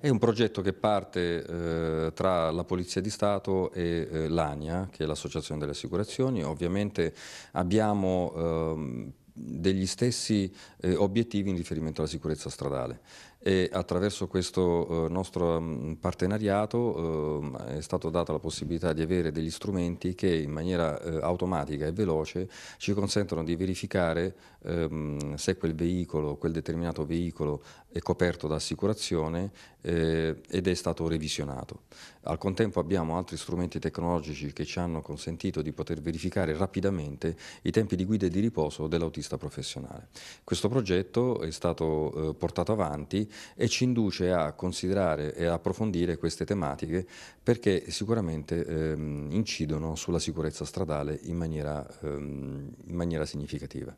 È un progetto che parte eh, tra la Polizia di Stato e eh, l'ANIA, che è l'Associazione delle Assicurazioni. Ovviamente abbiamo... Ehm, degli stessi eh, obiettivi in riferimento alla sicurezza stradale e attraverso questo eh, nostro mm, partenariato eh, è stata data la possibilità di avere degli strumenti che in maniera eh, automatica e veloce ci consentono di verificare ehm, se quel veicolo, quel determinato veicolo è coperto da assicurazione eh, ed è stato revisionato. Al contempo abbiamo altri strumenti tecnologici che ci hanno consentito di poter verificare rapidamente i tempi di guida e di riposo dell'autista professionale professionale. Questo progetto è stato eh, portato avanti e ci induce a considerare e approfondire queste tematiche perché sicuramente ehm, incidono sulla sicurezza stradale in maniera, ehm, in maniera significativa.